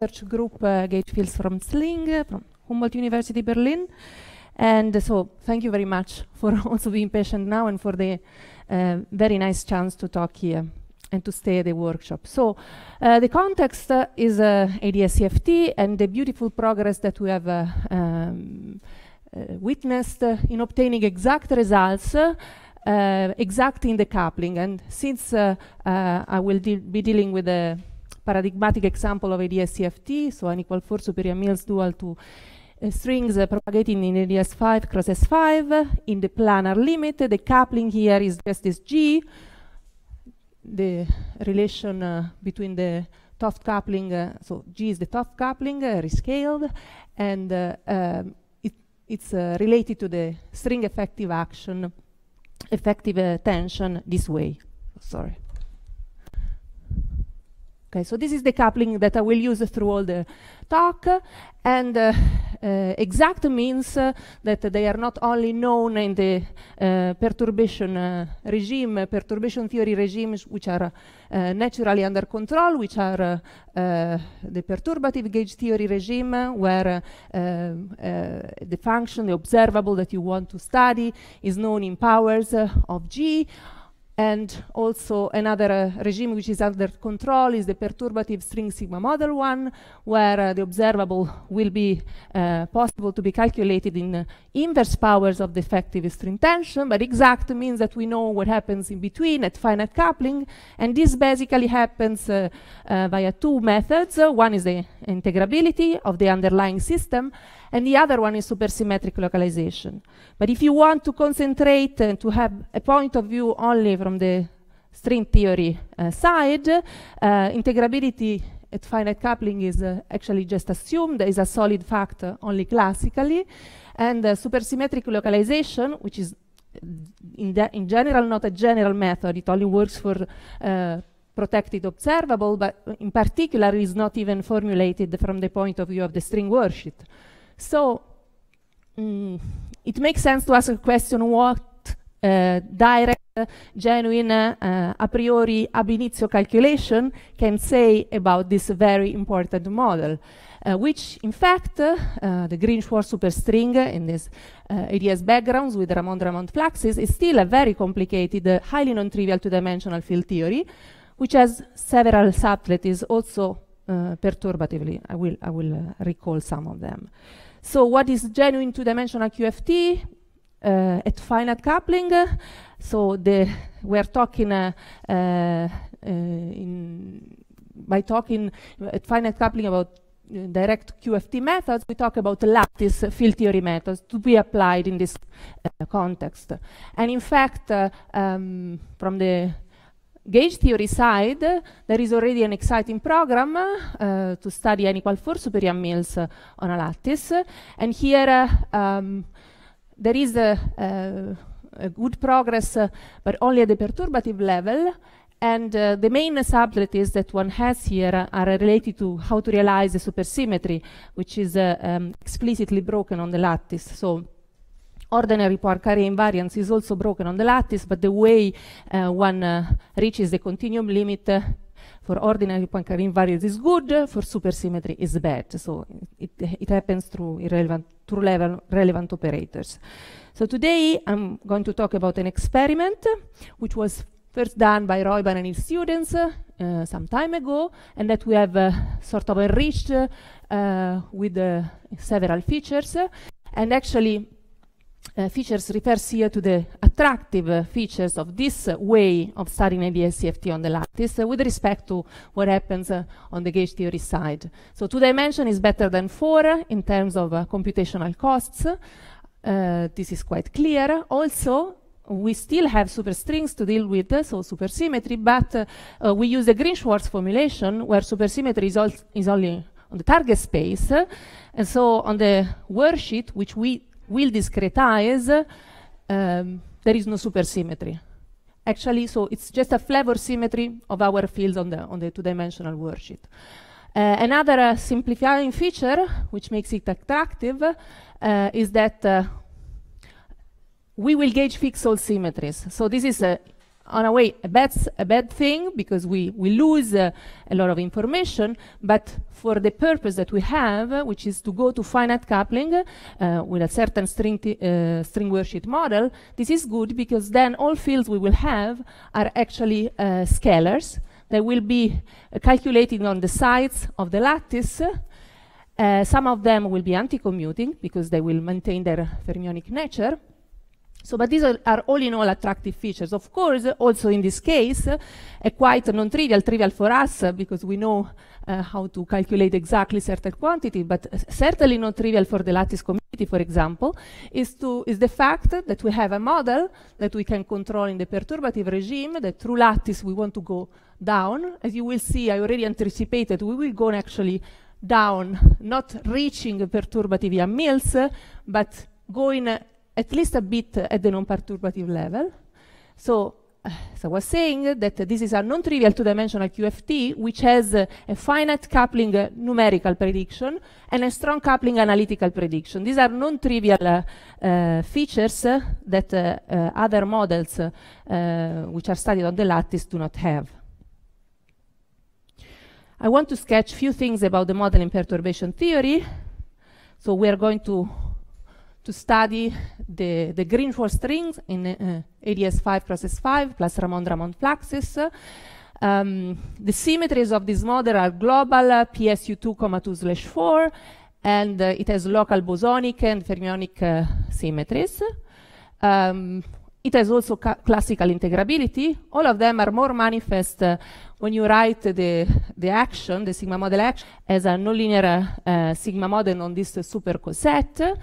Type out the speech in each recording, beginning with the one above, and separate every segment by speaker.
Speaker 1: research group uh, Fields from Sling, uh, from Humboldt University Berlin. And uh, so thank you very much for also being patient now and for the uh, very nice chance to talk here and to stay at the workshop. So uh, the context uh, is uh, ADSCFT and the beautiful progress that we have uh, um, witnessed in obtaining exact results exact in the coupling. And since I will de be dealing with the paradigmatic example of ADS-CFT, so an equal 4 superior Mills dual to uh, strings uh, propagating in ADS5 cross S5 in the planar limit. The coupling here is just this G, the relation uh, between the Toft coupling, uh, so G is the Toft coupling, uh, rescaled, and uh, um, it, it's related to the string effective action, effective tension this way. Sorry. Okay, so this is the coupling that I will use uh, through all the talk, uh, and uh, exact means uh, that they are not only known in the uh, perturbation uh, regime, perturbation theory regimes, which are naturally under control, which are the perturbative gauge theory regime, where the function, the observable that you want to study, is known in powers of G, and also another uh, regime which is under control is the perturbative string sigma model one, where uh, the observable will be uh, possible to be calculated in uh, inverse powers of the effective string tension, but exact means that we know what happens in between at finite coupling, and this basically happens uh, uh, via two methods. one is the integrability of the underlying system, and the other one is supersymmetric localization. But if you want to concentrate and to have a point of view only from the string theory uh, side, uh, integrability at finite coupling is uh, actually just assumed is a solid fact uh, only classically, and uh, supersymmetric localization, which is uh, in, in, general not a general method, it only works for protected observable, but in particular is not even formulated from the point of view of the string worksheet. So mm, it makes sense to ask a question what uh, direct, genuine, uh, a priori, ab initio calculation can say about this very important model, uh, which in fact, uh, the green schwarz superstring in this uh, ADS backgrounds with Ramond-Ramond fluxes is still a very complicated, highly non-trivial two-dimensional field theory, which has several subtleties also perturbatively. I will, I will recall some of them. So what is genuine two-dimensional QFT uh, at finite coupling? So the we're talking uh, uh, in by talking at finite coupling about uh, direct QFT methods, we talk about lattice field theory methods to be applied in this uh, context. And in fact, uh, um, from the gauge theory side, there is already an exciting program uh, to study n equal 4 superior mills uh, on a lattice. And here uh, um, there is a, uh, a good progress, uh, but only at the perturbative level. And uh, the main subtleties that one has here are related to how to realize the supersymmetry, which is um, explicitly broken on the lattice. So ordinary Poincare invariance is also broken on the lattice, but the way uh, one uh, reaches the continuum limit uh, for ordinary Poincare invariance is good, for supersymmetry is bad. So it, it happens through irrelevant, through level relevant operators. So today I'm going to talk about an experiment which was first done by Roy and his students uh, some time ago, and that we have uh, sort of enriched uh, with uh, several features. And actually, uh, features refers here to the attractive uh, features of this uh, way of studying ads cft on the lattice uh, with respect to what happens uh, on the gauge theory side. So two dimension is better than four in terms of computational costs. this is quite clear. Also, we still have superstrings to deal with, so supersymmetry, but we use the Green-Schwarz formulation where supersymmetry is, is only on the target space. and so on the worksheet, which we will discretize, um, there is no supersymmetry. Actually, so it's just a flavor symmetry of our fields on the, on the two-dimensional worksheet. Uh, another uh, simplifying feature, which makes it attractive, uh, is that uh, we will gauge fixed all symmetries. So this is uh, on a way a bad, a bad thing because we, we lose uh, a lot of information, but for the purpose that we have, uh, which is to go to finite coupling uh, with a certain string, uh, string worksheet model, this is good because then all fields we will have are actually uh, scalars. They will be uh, calculated on the sides of the lattice some of them will be anti-commuting because they will maintain their fermionic nature. So, but these are, are, all in all attractive features. Of course, also in this case, uh, quite non-trivial, trivial for us, uh, because we know uh, how to calculate exactly certain quantity, but uh, certainly not trivial for the lattice community, for example, is, to, is the fact that we have a model that we can control in the perturbative regime, that through lattice we want to go down. As you will see, I already anticipated, we will go actually down, not reaching perturbative young but going at least a bit at the non-perturbative level. So as I was saying, that uh, this is a non-trivial two-dimensional QFT, which has uh, a finite coupling uh, numerical prediction and a strong coupling analytical prediction. These are non-trivial uh, features that uh, uh, other models which are studied on the lattice do not have. I want to sketch few things about the model in perturbation theory. So we are going to to study the, the Grinchwald strings in uh, ADS5 process 5 plus Ramon Ramon fluxes. Um, the symmetries of this model are global uh, PSU2,2 slash 4, and uh, it has local bosonic and fermionic uh, symmetries. Um, it has also classical integrability. All of them are more manifest uh, when you write the, the action, the sigma model action, as a nonlinear uh, sigma model on this uh, super coset.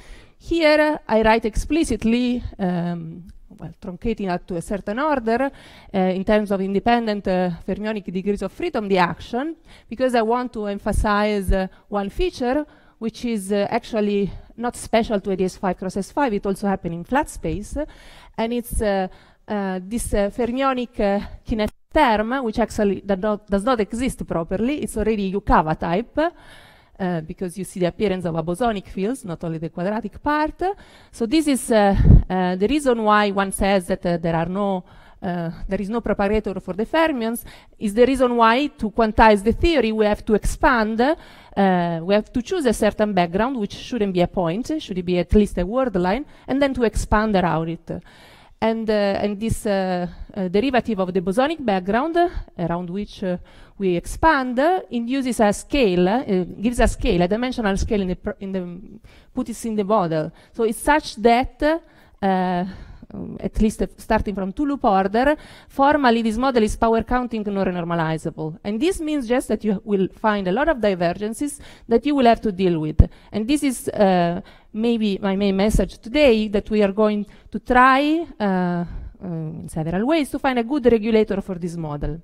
Speaker 1: Here I write explicitly um, well, truncating up to a certain order uh, in terms of independent uh, fermionic degrees of freedom, the action, because I want to emphasize uh, one feature, which is uh, actually not special to ADS5 cross S5, it also happens in flat space, and it's uh, uh, this fermionic kinetic term, which actually does not, does not exist properly, it's already Yukawa type, uh, because you see the appearance of a bosonic fields, not only the quadratic part. So this is eh, eh, the reason why one says that there are no there is no propagator for the fermions is the reason why to quantize the theory we have to expand uh, we have to choose a certain background, which shouldn't be a point, should be at least a word line, and then to expand around it. And, uh, and this uh, uh, derivative of the bosonic background, around which we expand, induces a scale, gives a scale, a dimensional scale, in the, in the puts it in the model. So it's such that um, at least starting from two loop order, formally this model is power counting non-renormalizable. And this means just that you will find a lot of divergences that you will have to deal with. And this is uh, maybe my main message today, that we are going to try uh, uh in several ways to find a good regulator for this model.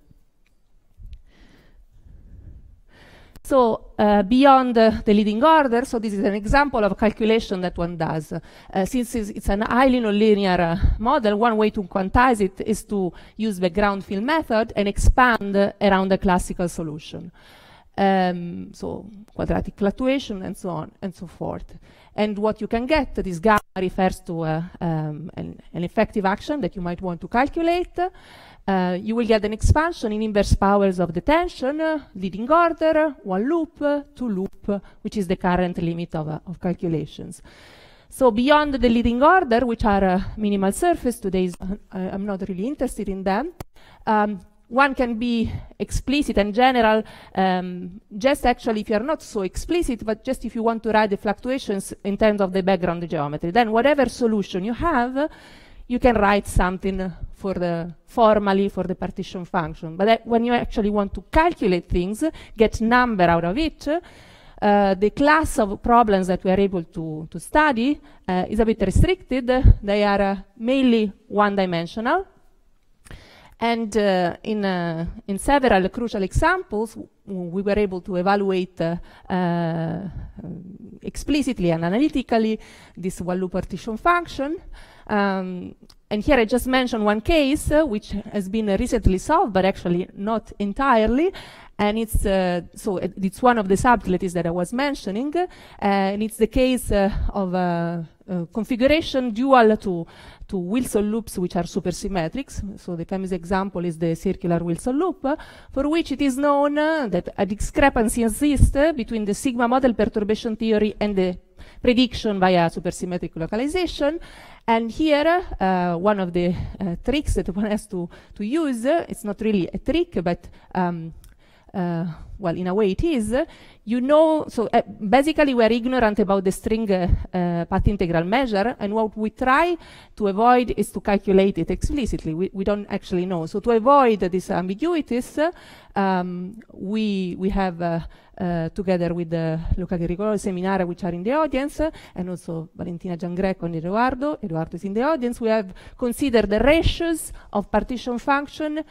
Speaker 1: So uh, beyond uh, the leading order, so this is an example of calculation that one does. Uh, since it's, it's an highly nonlinear uh, model, one way to quantize it is to use the ground field method and expand around the classical solution um, so quadratic fluctuation and so on and so forth. And what you can get, this gamma refers to uh, um, an, an, effective action that you might want to calculate. Uh, you will get an expansion in inverse powers of the tension, uh, leading order, one loop, uh, two loop, uh, which is the current limit of, uh, of calculations. So beyond the leading order, which are minimal surface, today is, I'm not really interested in them, um, one can be explicit and general um, just actually if you're not so explicit but just if you want to write the fluctuations in terms of the background geometry then whatever solution you have you can write something for the formally for the partition function but uh, when you actually want to calculate things get number out of it uh, the class of problems that we are able to, to study uh, is a bit restricted. They are uh, mainly one-dimensional, and uh, in, uh, in several crucial examples, we were able to evaluate uh, uh explicitly and analytically this value partition function. Um, and here I just mentioned one case, uh, which has been recently solved, but actually not entirely. And it's, uh, so it's one of the subtleties that I was mentioning. and it's the case of uh, configuration dual to, to Wilson loops which are supersymmetric. So the famous example is the circular Wilson loop, uh, for which it is known uh, that a discrepancy exists uh, between the sigma model perturbation theory and the prediction via supersymmetric localization. And here, uh, one of the tricks that one has to, to use, it's not really a trick, but um, well, in a way it is, you know, so uh, basically we're ignorant about the string uh, uh, path integral measure, and what we try to avoid is to calculate it explicitly. We, we don't actually know. So to avoid these ambiguities, um, we, we have uh, uh, together with uh, Luca Guerricolo, Seminara, which are in the audience, and also Valentina Giangreco and Eduardo. Eduardo is in the audience. We have considered the ratios of partition function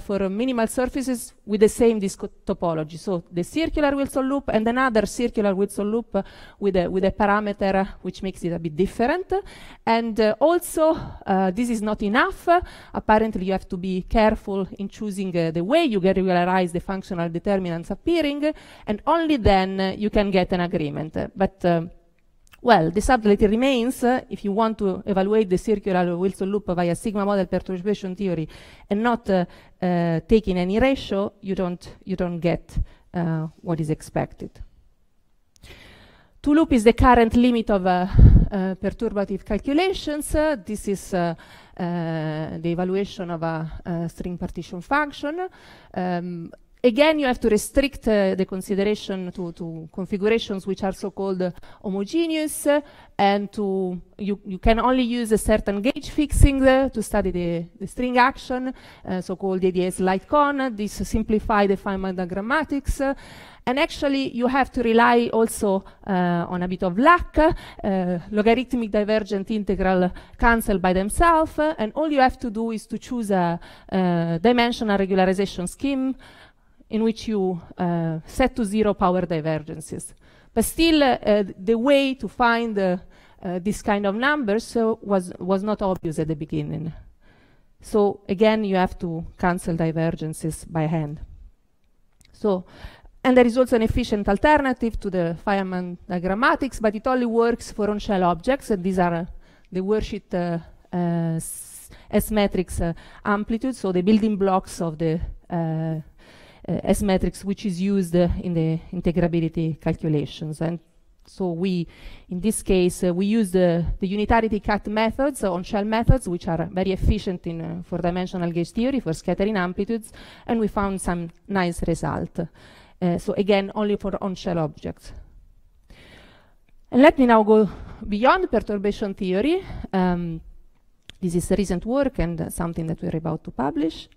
Speaker 1: for minimal surfaces with the same disk topology. So the circular Wilson loop and another circular Wilson loop uh, with, a, with a parameter which makes it a bit different. And uh, also, uh, this is not enough. apparently, you have to be careful in choosing uh, the way you regularize the functional determinants appearing, and only then you can get an agreement. but um, well, the subtlety remains uh, if you want to evaluate the circular Wilson loop via sigma model perturbation theory and not uh, uh, taking any ratio, you don't, you don't get uh, what is expected. Two loop is the current limit of uh, uh, perturbative calculations. this is the evaluation of a, a string partition function. Um, again, you have to restrict uh, the consideration to, to, configurations which are so-called uh, homogeneous, uh, and to you, you, can only use a certain gauge fixing uh, to study the, the string action, uh, so-called ADS light con. This simplify the Feynman diagrammatics. and actually, you have to rely also uh, on a bit of luck. logarithmic divergent integral cancel by themselves, and all you have to do is to choose a, a dimensional regularization scheme in which you uh, set to zero power divergences. But still, uh, the way to find uh, uh this kind of numbers uh, was, was not obvious at the beginning. So again, you have to cancel divergences by hand. So, and there is also an efficient alternative to the Feynman diagrammatics, but it only works for on-shell objects, and these are uh, the worksheet S-matrix amplitude, so the building blocks of the uh, S matrix which is used uh, in the integrability calculations. And so we, in this case, uh, we use the, the, unitarity cut methods uh, on shell methods, which are very efficient in uh, four-dimensional gauge theory for scattering amplitudes, and we found some nice result. Uh, so again, only for on-shell objects. And let me now go beyond perturbation theory. Um, this is recent work and something that we're about to publish.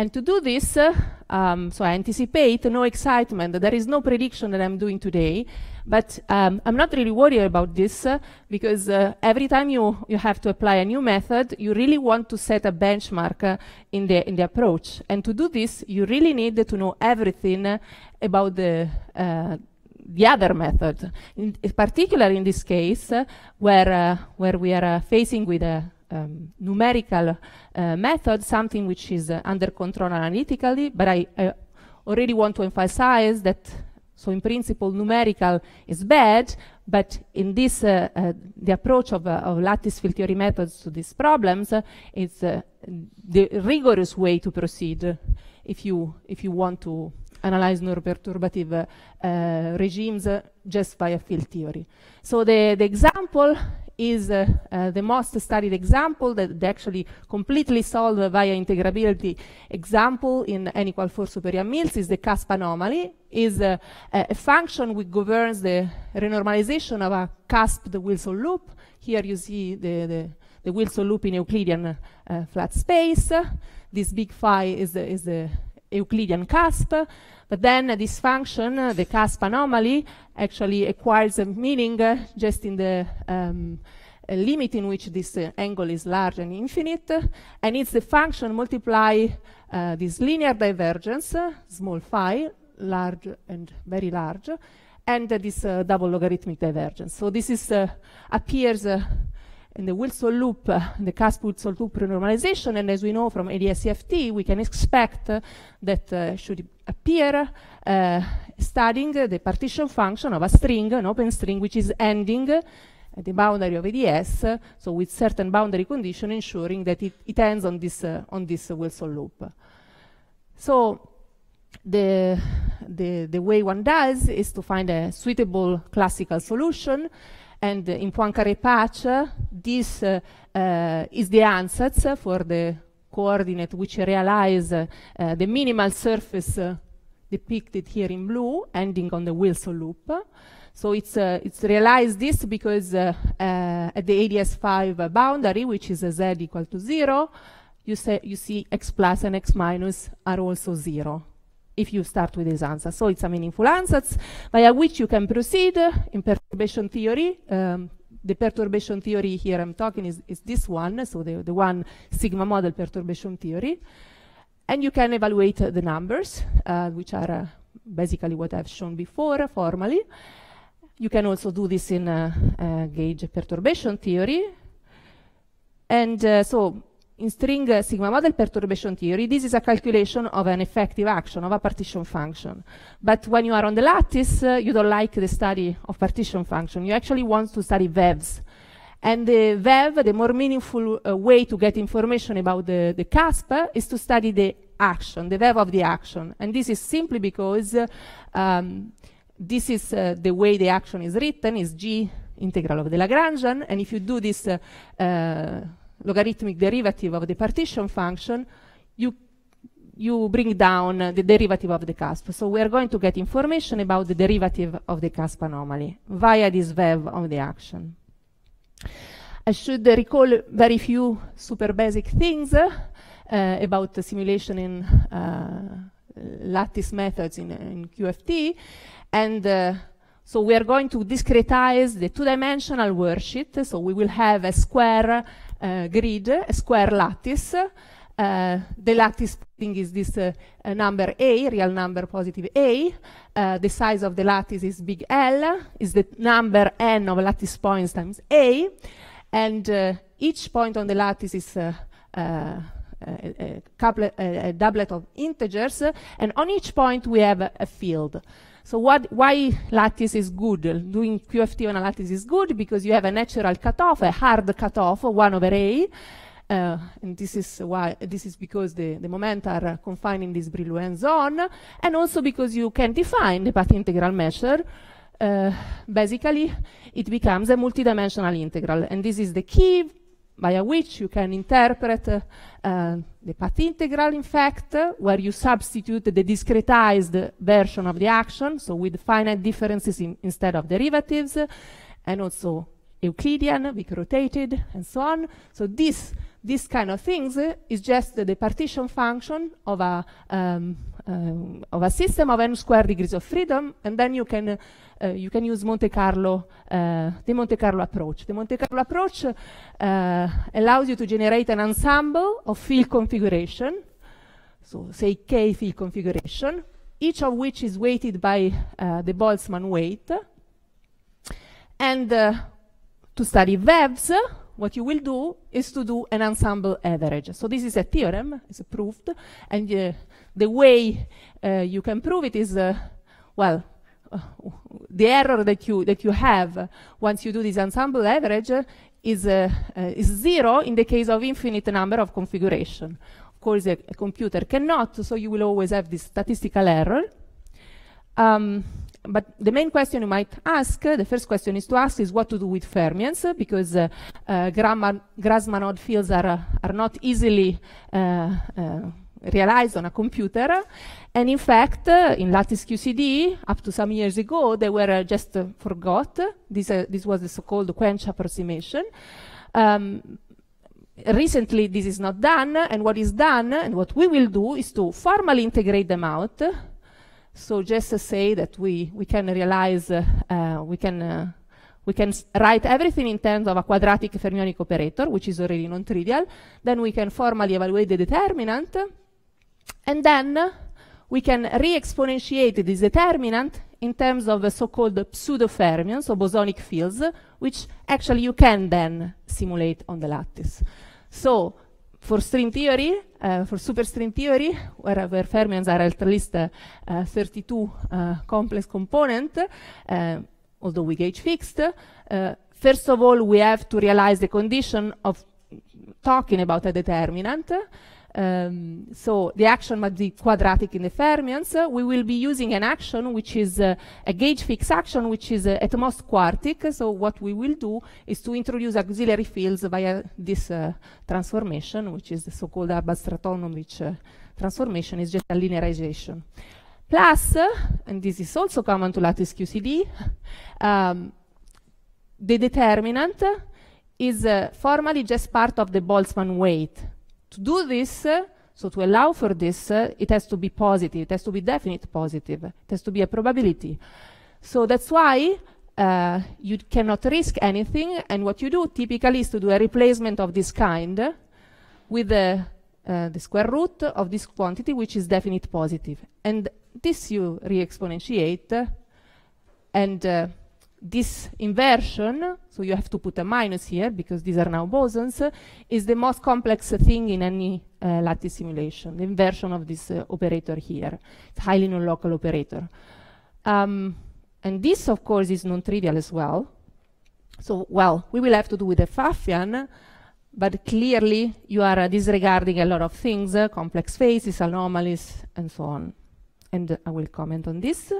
Speaker 1: And to do this, uh, um, so I anticipate no excitement. There is no prediction that I'm doing today, but um, I'm not really worried about this uh, because uh, every time you, you have to apply a new method, you really want to set a benchmark uh, in, the, in the approach. And to do this, you really need to know everything about the, uh, the other method, in, in particular in this case, uh, where, where we are facing with a um, numerical uh, method, something which is uh, under control analytically, but I, I, already want to emphasize that, so in principle, numerical is bad, but in this, uh, uh the approach of, uh, of, lattice field theory methods to these problems uh, is the rigorous way to proceed if you, if you want to analyze neuroperturbative regimes just via field theory. So the, the example is uh, uh, the most studied example that actually completely solved via integrability example in n equal 4 superior mills is the CASP anomaly, is uh, a, a function which governs the renormalization of a CASP, the Wilson loop. Here you see the, the, the Wilson loop in Euclidean uh, flat space. This big phi is the, is the Euclidean CASP. But then uh, this function, uh, the CASP anomaly, actually acquires a meaning uh, just in the um, limit in which this uh, angle is large and infinite, uh, and it's the function multiply uh, this linear divergence, small phi, large and very large, and this double logarithmic divergence. So this is appears and the Wilson loop, uh, the casp wilson loop renormalization, and as we know from ADSCFT, we can expect uh, that uh, should appear uh, studying the partition function of a string, an open string, which is ending at the boundary of ADS, so with certain boundary condition ensuring that it, it ends on this, uh, on this Wilson loop. So the, the, the way one does is to find a suitable classical solution and in Poincare Patch, this uh, is the ansatz for the coordinate which realize uh, the minimal surface depicted here in blue, ending on the Wilson loop. So it's, uh, it's realized this because uh, uh, at the ADS5 boundary, which is z equal to zero, you, you see x plus and x minus are also zero if you start with this answer. So it's a meaningful answer via which you can proceed in perturbation theory. Um, the perturbation theory here I'm talking is, is this one, so the, the, one sigma model perturbation theory. And you can evaluate uh, the numbers, uh, which are uh, basically what I've shown before formally. You can also do this in gauge perturbation theory. And uh, so in string sigma model perturbation theory, this is a calculation of an effective action, of a partition function. But when you are on the lattice, uh, you don't like the study of partition function. You actually want to study VEVs. And the VEV, the more meaningful uh, way to get information about the, the CASP is to study the action, the VEV of the action. And this is simply because uh, um, this is uh, the way the action is written, is G integral of the Lagrangian. And if you do this uh, logarithmic derivative of the partition function, you, you bring down uh, the derivative of the cusp. So we are going to get information about the derivative of the cusp anomaly via this web of the action. I should uh, recall very few super basic things uh, about the simulation in uh, lattice methods in, in QFT. And uh, so we are going to discretize the two-dimensional worksheet. So we will have a square Eh, grid, square lattice. Eh, the lattice splitting is this eh, number A, real number positive A. the size of the lattice is big L, is the number n of lattice points times A. And each point on the lattice is a, a, a, doublet of integers, and on each point we have a, a field. So what, why lattice is good? Doing QFT on a lattice is good because you have a natural cutoff, a hard cutoff, 1 over A. Uh, and this is why this is because the, the momenta are confined in this Brillouin zone, and also because you can define the path integral measure. Uh, basically, it becomes a multidimensional integral, and this is the key via which you can interpret uh, uh, the path integral, in fact, uh, where you substitute the discretized version of the action, so with finite differences in, instead of derivatives, and also Euclidean, Vic rotated, and so on. So this, this kind of things is just the partition function of a um, um, of a system of n square degrees of freedom, and then you can uh, you can use Monte Carlo uh, the Monte Carlo approach. The Monte Carlo approach uh, allows you to generate an ensemble of field configuration, so say k field configuration, each of which is weighted by uh, the Boltzmann weight, and uh, to study webs, what you will do is to do an ensemble average. So this is a theorem, it's proved, and uh, the way uh, you can prove it is, uh, well, uh, the error that you that you have once you do this ensemble average is is zero in the case of infinite number of configuration. Of course, a, a computer cannot, so you will always have this statistical error. Um, but the main question you might ask, the first question is to ask, is what to do with fermions, uh, because uh, Grassmann fields are, are not easily realized on a computer. And in fact, uh, in Lattice QCD, up to some years ago, they were uh, just uh, forgot. This, uh, this was the so-called quench approximation. Um, recently, this is not done. And what is done, and what we will do, is to formally integrate them out. So just say that we, we can realize, uh, uh, we can we can write everything in terms of a quadratic fermionic operator, which is already non-trivial. Then we can formally evaluate the determinant, and then we can re-exponentiate this determinant in terms of the so-called pseudofermions or bosonic fields, which actually you can then simulate on the lattice. So for string theory, uh, for superstring theory, where, where, fermions are at least uh, uh, 32 complex component, uh, although we gauge fixed, uh, first of all, we have to realize the condition of talking about a determinant, um, so the action must be quadratic in the fermions. Uh, we will be using an action which is uh, a gauge fix action, which is uh, at most quartic. So what we will do is to introduce auxiliary fields via this uh, transformation, which is the so-called Arbad-Stratonovich uh, transformation, is just a linearization. Plus, uh, and this is also common to lattice QCD, um, the determinant is formally just part of the Boltzmann weight to do this, uh, so to allow for this, uh, it has to be positive, it has to be definite positive, it has to be a probability. So that's why uh, you cannot risk anything, and what you do typically is to do a replacement of this kind with the, uh, uh, the square root of this quantity, which is definite positive. And this you re-exponentiate, and uh, this inversion, so you have to put a minus here because these are now bosons, uh, is the most complex uh, thing in any uh, lattice simulation, the inversion of this uh, operator here. It's highly non-local operator. Um, and this, of course, is non-trivial as well. So, well, we will have to do with a Fafian, but clearly you are uh, disregarding a lot of things, uh, complex phases, anomalies, and so on. And I will comment on this.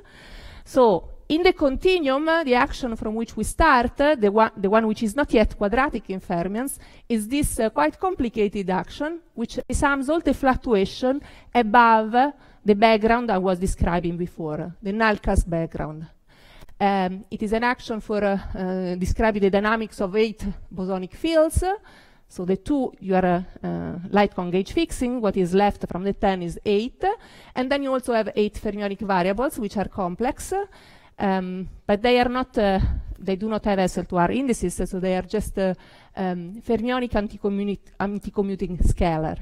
Speaker 1: So in the continuum, uh, the action from which we start, uh, the, one, the, one which is not yet quadratic in fermions, is this uh, quite complicated action, which sums all the fluctuation above the background I was describing before, the Nalkas background. Um, it is an action for uh, uh, describing the dynamics of eight bosonic fields. So the two, you are uh, light congauge fixing, what is left from the 10 is 8. And then you also have eight fermionic variables, which are complex. Um, but they are not, uh, they do not have SL2R indices, so they are just uh, um, fermionic scalar.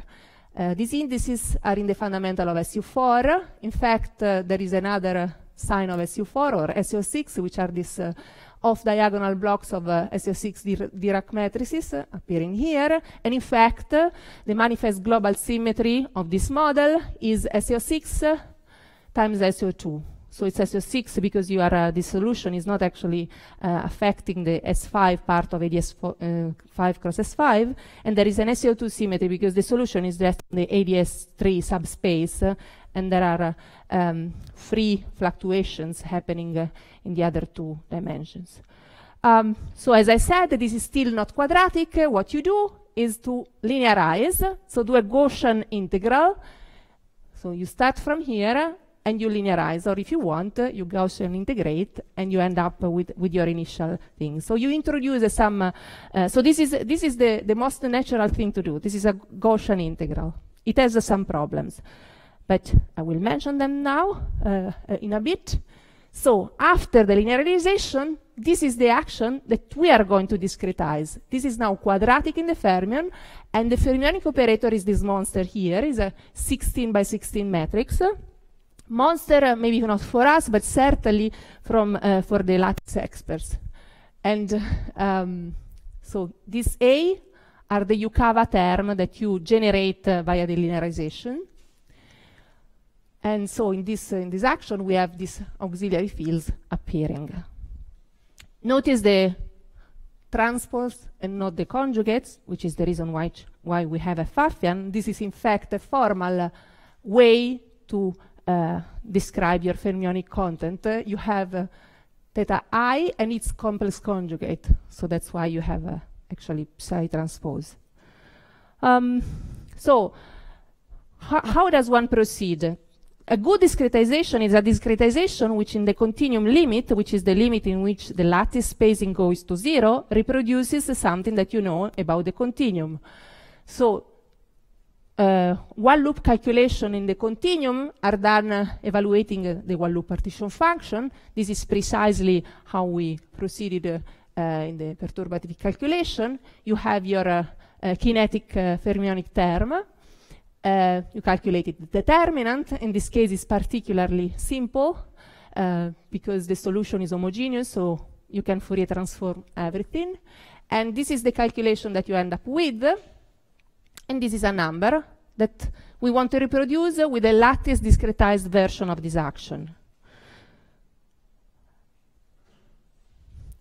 Speaker 1: Uh, these indices are in the fundamental of SU4. In fact, uh, there is another sign of SU4 or SO6, which are these uh, off-diagonal blocks of uh, SO6 Dir Dirac matrices uh, appearing here. And in fact, uh, the manifest global symmetry of this model is SO6 times SO2. So it's SO6 because uh, the uh, is not actually uh, affecting the S5 part of ADS5 uh, cross S5, and there is an SO2 symmetry because the solution is just the ADS3 subspace, and there are um, free fluctuations happening uh, in the other two dimensions. Um, so as I said, this is still not quadratic. What you do is to linearize, so do a Gaussian integral. So you start from here, and you linearize, or if you want, you Gaussian integrate, and you end up with, with your initial thing. So you introduce some, uh, so this is, this is the, the most natural thing to do. This is a Gaussian integral. It has some problems, but I will mention them now uh, uh, in a bit. So after the linearization, this is the action that we are going to discretize. This is now quadratic in the fermion, and the fermionic operator is this monster here, is a 16 by 16 matrix. Uh, monster, uh, maybe not for us, but certainly from uh, for the latex experts. And um, so this A are the Yukawa term that you generate uh, via the linearization. And so in this, in this action, we have these auxiliary fields appearing. Notice the transpose and not the conjugates, which is the reason why, why we have a Faffian. This is in fact a formal way to uh, describe your fermionic content, uh, you have uh, theta i and its complex conjugate. So that's why you have uh, actually psi transpose. Um, so how does one proceed? A good discretization is a discretization which in the continuum limit, which is the limit in which the lattice spacing goes to zero, reproduces something that you know about the continuum. So uh, eh, while loop calculation in the continuum are done uh, evaluating uh, the while loop partition function. This is precisely how we proceeded eh, in the perturbative calculation. You have your eh, kinetic fermionic term. you calculated the determinant. In this case, it's particularly simple because the solution is homogeneous, so you can Fourier transform everything. And this is the calculation that you end up with and this is a number that we want to reproduce with a lattice discretized version of this action.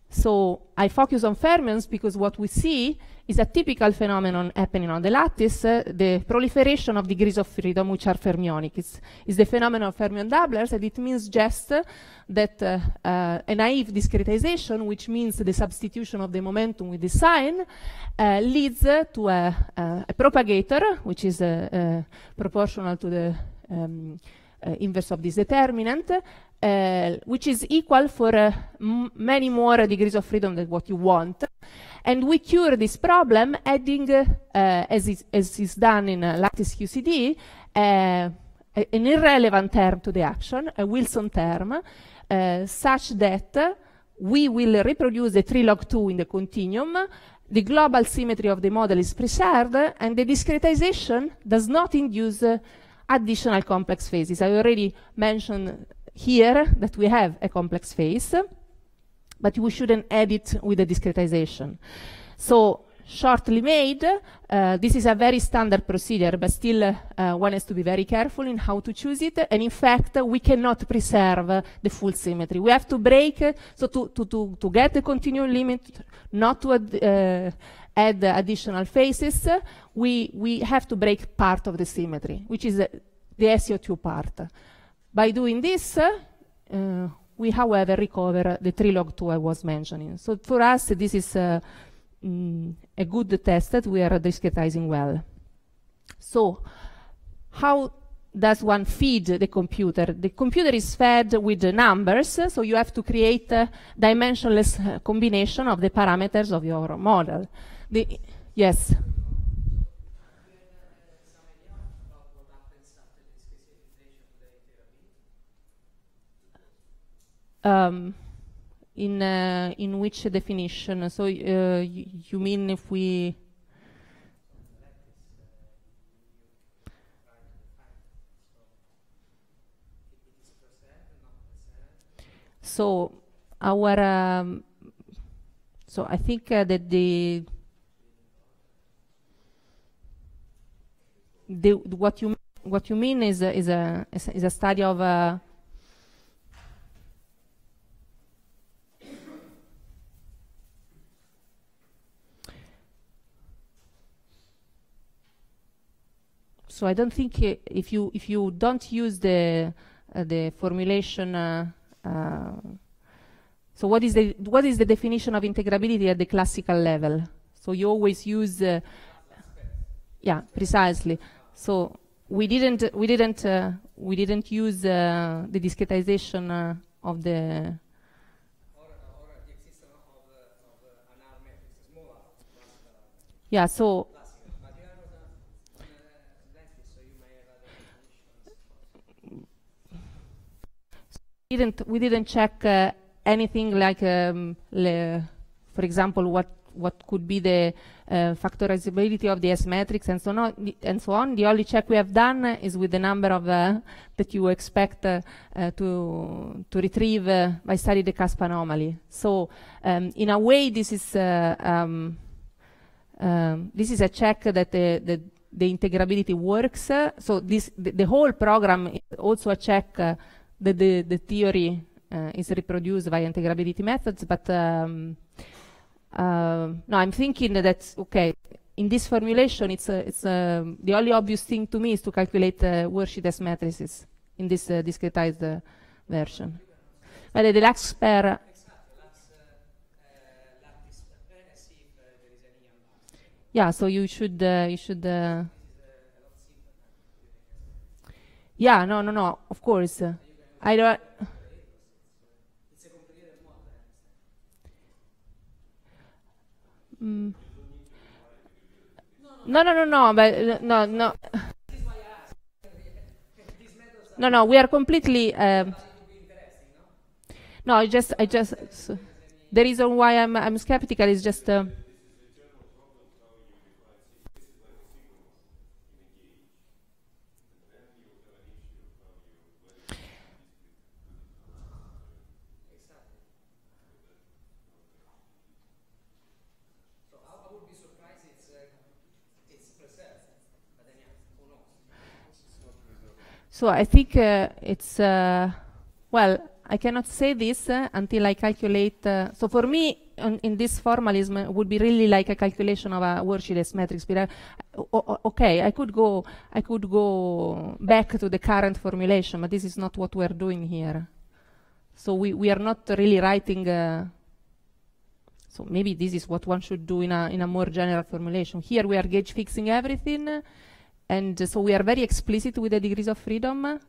Speaker 1: So I focus on fermions because what we see is a typical phenomenon happening on the lattice, uh, the proliferation of degrees of freedom, which are fermionic. It's, it's the phenomenon of fermion doublers, and it means just uh, that uh, a naive discretization, which means the substitution of the momentum with the sign, uh, leads to a, a, propagator, which is uh, proportional to the um, inverse of this determinant, which is equal for many more degrees of freedom than what you want. And we cure this problem adding, uh, as, is, as is done in uh, Lattice QCD, uh, an irrelevant term to the action, a Wilson term, such that we will reproduce the 3 log 2 in the continuum, the global symmetry of the model is preserved, and the discretization does not induce uh, additional complex phases. I already mentioned here that we have a complex phase but we shouldn't add it with the discretization. So shortly made, uh, this is a very standard procedure, but still uh, one has to be very careful in how to choose it. And in fact, we cannot preserve the full symmetry. We have to break, so to, to, to, to get the continuum limit, not to ad, uh, add additional phases, we, we have to break part of the symmetry, which is the so 2 part. By doing this, uh, we, however, recover the trilog two I was mentioning. So for us, this is uh, mm, a good test that we are discretizing well. So how does one feed the computer? The computer is fed with the numbers, so you have to create a dimensionless uh, combination of the parameters of your model. The, yes? um, in uh, in which definition? So uh, you mean if we So our um, so I think uh, that the the what you what you mean is a, is a is a study of uh, So I don't think uh, if you if you don't use the uh, the formulation. Uh, uh, so what is the what is the definition of integrability at the classical level? So you always use, uh, yeah, precisely. So we didn't we didn't we didn't use the discretization of the Yeah, so didn't we didn't check uh, anything like, um, for example, what what could be the uh, factorizability of the S matrix and so on. And so on. The only check we have done is with the number of uh, that you expect uh, uh to to retrieve uh, by studying the Casp anomaly. So um, in a way, this is uh, um, um, this is a check that the, the, the integrability works. so this the, whole program is also a check the, the, the theory uh, is reproduced by integrability methods, but um, uh, no, I'm thinking that, okay, in this formulation, it's, it's the only obvious thing to me is to calculate uh, worksheet as matrices in this uh, discretized uh, version. But the Lux pair. Uh, yeah, so you should uh, you should. Uh, yeah, no, no, no. Of course. I don't. Mm. No, no, no, no, but no, no. No, no, we are completely. Um, no, I just, I just. The reason why I'm, I'm skeptical is just. Uh, So I think uh, it's, uh, well, I cannot say this uh, until I calculate. so for me, on, in this formalism would be really like a calculation of a Wurschild's matrix. But okay, I could go, I could go back to the current formulation, but this is not what we're doing here. So we, we are not really writing. Uh, so maybe this is what one should do in a in a more general formulation. Here we are gauge fixing everything, and uh, so we are very explicit with the degrees of freedom.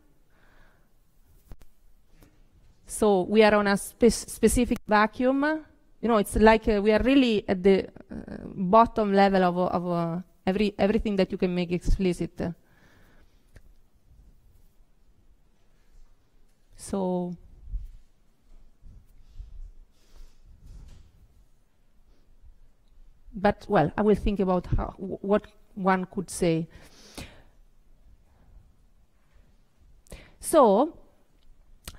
Speaker 1: So we are on a spe specific vacuum. You know, it's like uh, we are really at the uh, bottom level of, of uh, every, everything that you can make explicit. So but well, I will think about how, what one could say. So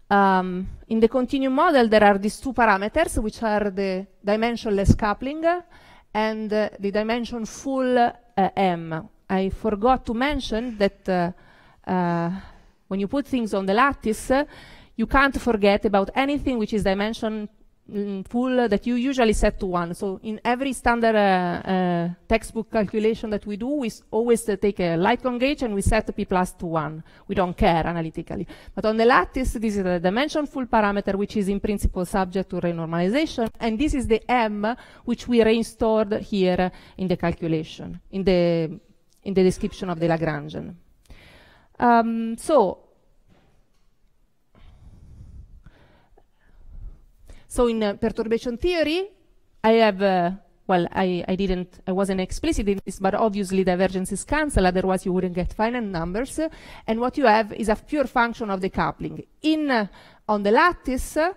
Speaker 1: um, in the continuum model, there are these two parameters, which are the dimensionless coupling and uh, the dimension full uh, M. I forgot to mention that uh, uh when you put things on the lattice, you can't forget about anything which is dimension mm, pool uh, that you usually set to one. So in every standard uh, uh textbook calculation that we do, we always uh, take a light long gauge and we set P plus to one. We don't care analytically. But on the lattice, this is the dimensionful parameter, which is in principle subject to renormalization. And this is the M, which we reinstored here in the calculation, in the, in the description of the Lagrangian. Um, so So in uh, perturbation theory, I have, uh, well, I, I didn't, I wasn't explicit in this, but obviously divergence is cancelled, otherwise you wouldn't get finite numbers. and what you have is a pure function of the coupling. In, uh, on the lattice, uh,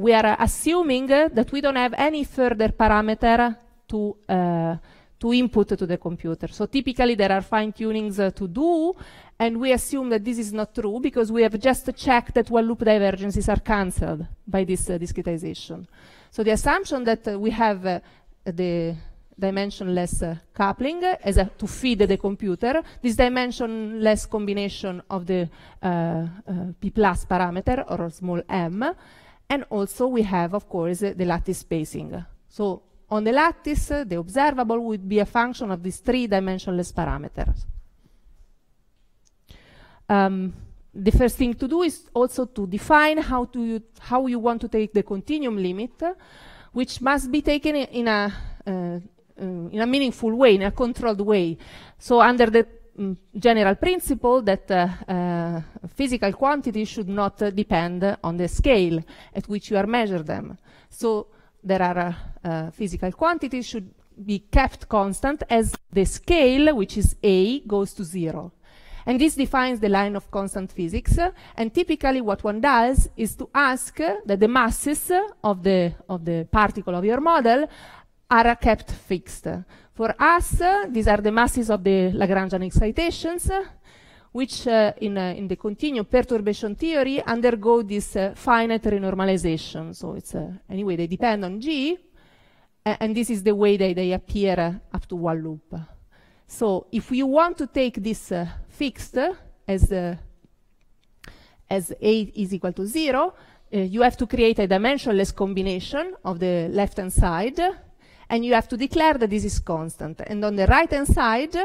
Speaker 1: we are assuming that we don't have any further parameter to uh, to input to the computer. So typically there are fine tunings uh, to do, and we assume that this is not true because we have just checked that while loop divergences are cancelled by this uh, discretization. So the assumption that uh, we have uh, the dimensionless uh, coupling as a, to feed the computer, this dimensionless combination of the uh, P plus parameter or small m, and also we have, of course, the lattice spacing. So on the lattice, the observable would be a function of these three-dimensionless parameters. Um, the first thing to do is also to define how, to you, how you want to take the continuum limit, uh, which must be taken in, a, uh, uh, in a meaningful way, in a controlled way. So under the mm, general principle that uh, uh, physical quantities should not depend on the scale at which you are measuring them. So there are uh, uh, physical quantities should be kept constant as the scale, which is A, goes to zero. And this defines the line of constant physics. Uh, and typically what one does is to ask uh, that the masses uh, of the, of the particle of your model are kept fixed. For us, these are the masses of the Lagrangian excitations which uh, in, uh, in, the continuum perturbation theory undergo this uh, finite renormalization. So it's, uh, anyway, they depend on G, and this is the way they, they appear uh, up to one loop. So if you want to take this uh, fixed as, as A is equal to zero, you have to create a dimensionless combination of the left-hand side, and you have to declare that this is constant. And on the right-hand side,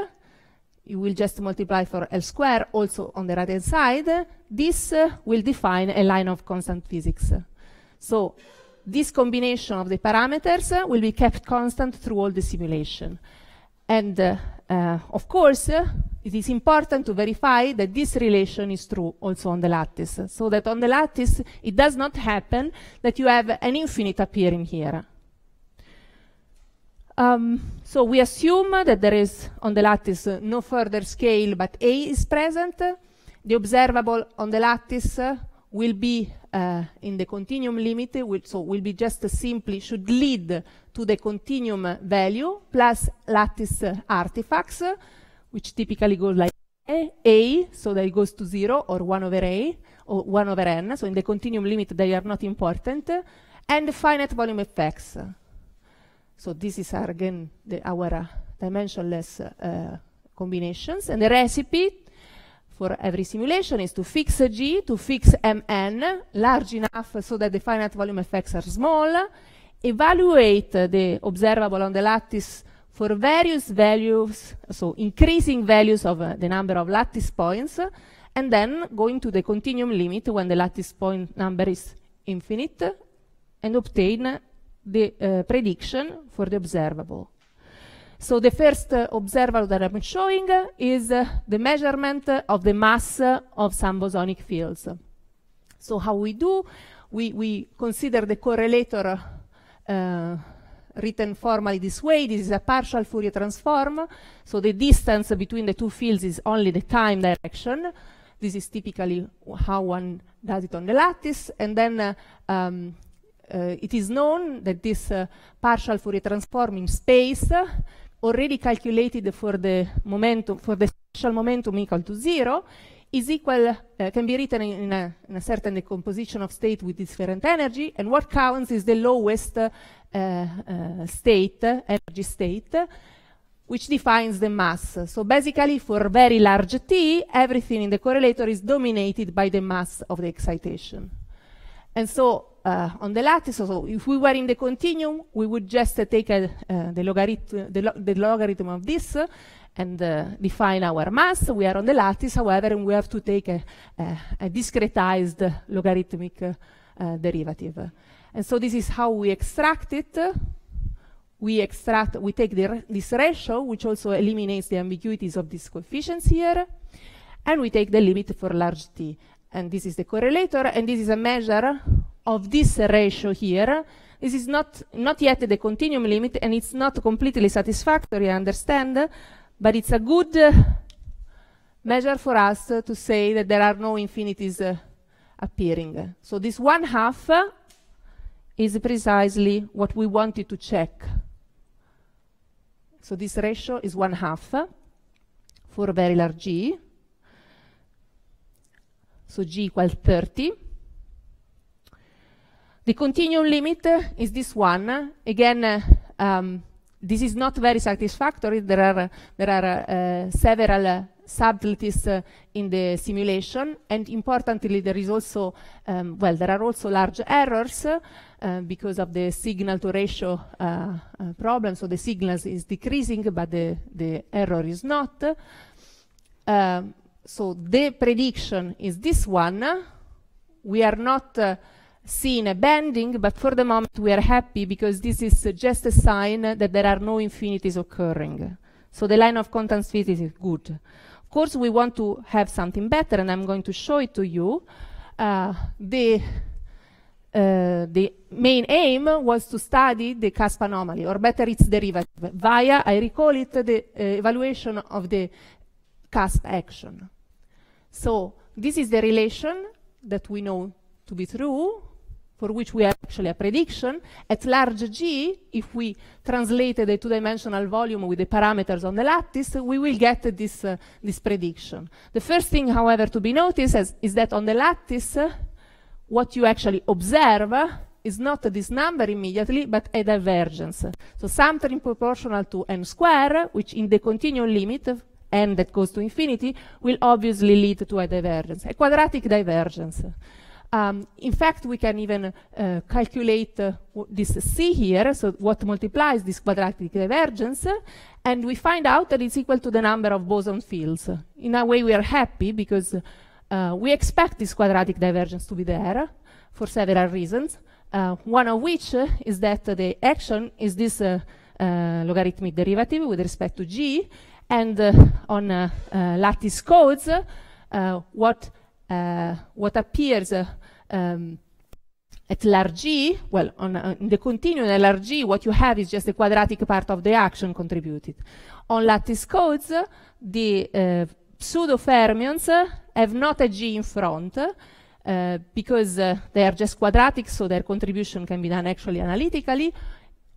Speaker 1: you will just multiply for L square also on the right hand side. This uh, will define a line of constant physics. So this combination of the parameters uh, will be kept constant through all the simulation. And uh, of course, it is important to verify that this relation is true also on the lattice, so that on the lattice it does not happen that you have an infinite appearing here. Um, so we assume that there is on the lattice uh, no further scale, but A is present. The observable on the lattice uh, will be uh, in the continuum limit, so will be just simply should lead to the continuum value plus lattice artifacts, which typically goes like A, A, so that it goes to zero or one over A or one over N. So in the continuum limit, they are not important. And finite volume effects. So this is our, again the, our uh, dimensionless uh, uh, combinations. And the recipe for every simulation is to fix G, to fix Mn, large enough so that the finite volume effects are small, evaluate the observable on the lattice for various values, so increasing values of uh, the number of lattice points, and then going to the continuum limit when the lattice point number is infinite, and obtain the uh, prediction for the observable. So the first uh, observable that I'm showing uh, is the measurement of the mass of some bosonic fields. So how we do, we, we consider the correlator uh, written formally this way. This is a partial Fourier transform. So the distance between the two fields is only the time direction. This is typically how one does it on the lattice. And then uh, um, Eh, it is known that this eh, partial Fourier transform in space eh, already calculated for the momentum for the special momentum equal to zero is equal can be written in a, in a, certain decomposition of state with different energy and what counts is the lowest state energy state which defines the mass. So basically for very large T, everything in the correlator is dominated by the mass of the excitation. And so uh, on the lattice. So if we were in the continuum, we would just take a, uh, the, logarith the, lo the, logarithm of this and uh, define our mass. We are on the lattice, however, and we have to take a, a discretized logarithmic uh, derivative. And so this is how we extract it we extract, we take the, this ratio, which also eliminates the ambiguities of these coefficients here, and we take the limit for large t. And this is the correlator, and this is a measure of this ratio here. This is not, not yet the continuum limit, and it's not completely satisfactory, I understand, but it's a good uh, measure for us uh, to say that there are no infinities uh, appearing. So this one half uh, is precisely what we wanted to check. So this ratio is one half uh, for very large g. So g equals 30. The continuum limit is this one. Again, um, this is not very satisfactory. There are, there are uh, several subtleties uh, in the simulation and importantly there is also um, well there are also large errors uh, because of the signal to ratio uh, uh problem so the signal is decreasing but the, the error is not um, so the prediction is this one we are not uh, seen a bending, but for the moment we are happy because this is uh, just a sign uh, that there are no infinities occurring. So the line of content fit is good. Of course, we want to have something better, and I'm going to show it to you. Uh, the, uh, the main aim was to study the CASP anomaly, or better, its derivative, via, I recall it, the uh, evaluation of the CASP action. So this is the relation that we know to be true for which we have actually a prediction. At large g, if we translate a two-dimensional volume with the parameters on the lattice, we will get uh, this, uh, this prediction. The first thing, however, to be noticed is, is that on the lattice, uh, what you actually observe is not this number immediately, but a divergence. So something proportional to n square, which in the continuum limit, n that goes to infinity, will obviously lead to a divergence, a quadratic divergence. Um, in fact, we can even uh, calculate uh, this C here, so what multiplies this quadratic divergence, and we find out that it's equal to the number of boson fields. In a way, we are happy because uh, we expect this quadratic divergence to be there for several reasons, uh, one of which uh, is that the action is this uh, logarithmic derivative with respect to G, and on lattice codes, what uh, what appears uh, um, at large g, well, on, uh, in the continuum at large g, what you have is just the quadratic part of the action contributed. On lattice codes, the uh, pseudo-fermions have not a g in front, uh, because uh, they are just quadratic, so their contribution can be done actually analytically.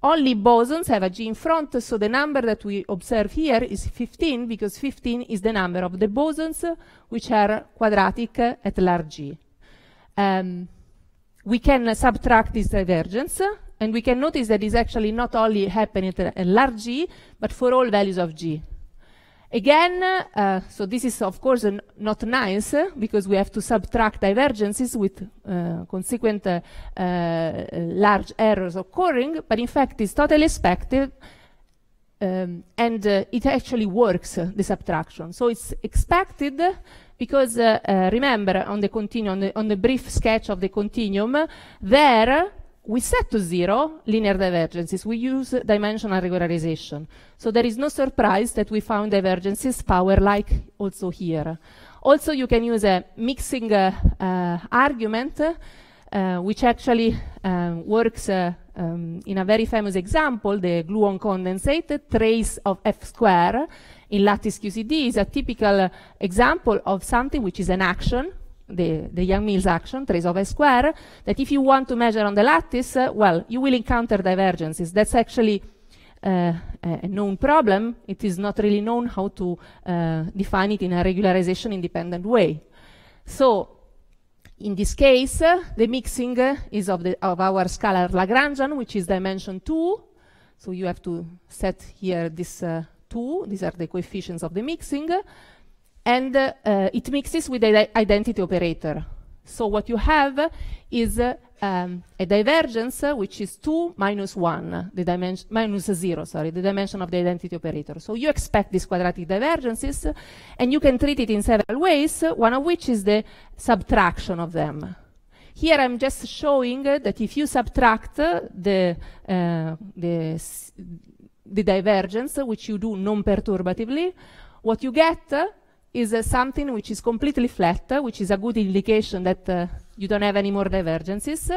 Speaker 1: Only bosons have a g in front, so the number that we observe here is 15, because 15 is the number of the bosons which are quadratic at large g um, we can subtract this divergence, and we can notice that this actually not only happening at large g, but for all values of g. Again, uh, so this is of course uh, not nice uh, because we have to subtract divergences with uh, consequent uh, uh, large errors occurring, but in fact it's totally expected um, and it actually works, the subtraction. So it's expected because uh, uh, remember on the continuum, on the, on the brief sketch of the continuum, there we set to zero linear divergences. We use dimensional regularization. So there is no surprise that we found divergences power-like also here. Also, you can use a mixing uh, uh, argument, uh, which actually um, works um, in a very famous example, the gluon condensate, trace of F square, in lattice QCD is a typical example of something which is an action, the, the Young-Mills action, trace of S square, that if you want to measure on the lattice, uh, well, you will encounter divergences. That's actually uh, a known problem. It is not really known how to uh, define it in a regularization independent way. So in this case, uh, the mixing uh, is of, the, of, our scalar Lagrangian, which is dimension two. So you have to set here this uh, 2. These are the coefficients of the mixing. And uh, it mixes with the identity operator. So what you have is um, a divergence uh, which is 2 minus 1, the dimension, minus 0, sorry, the dimension of the identity operator. So you expect these quadratic divergences, and you can treat it in several ways, one of which is the subtraction of them. Here I'm just showing uh, that if you subtract uh, the, uh, the the divergence, which you do non-perturbatively, what you get is uh, something which is completely flat, which is a good indication that uh, you don't have any more divergences.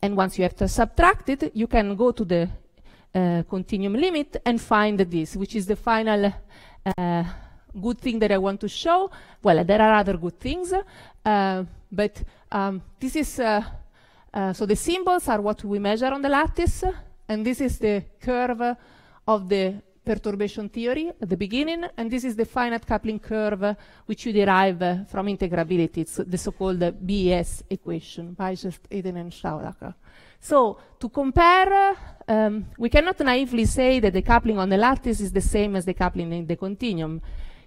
Speaker 1: And once you have subtracted, you can go to the uh, continuum limit and find this, which is the final uh, good thing that I want to show. Well, there are other good things, but um, this is, so the symbols are what we measure on the lattice, and this is the curve of the perturbation theory at the beginning, and this is the finite coupling curve uh, which you derive uh, from integrability. It's the so-called uh, BES equation by just Eden and Stauracher. So to compare, um, we cannot naively say that the coupling on the lattice is the same as the coupling in the continuum.